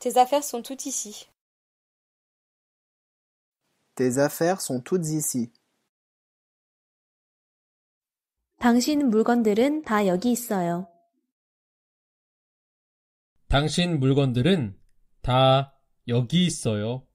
Tes affaires sont toutes ici. Tes affaires sont toutes ici. 당신 물건들은 다 여기 있어요. 당신 물건들은 다 여기 있어요.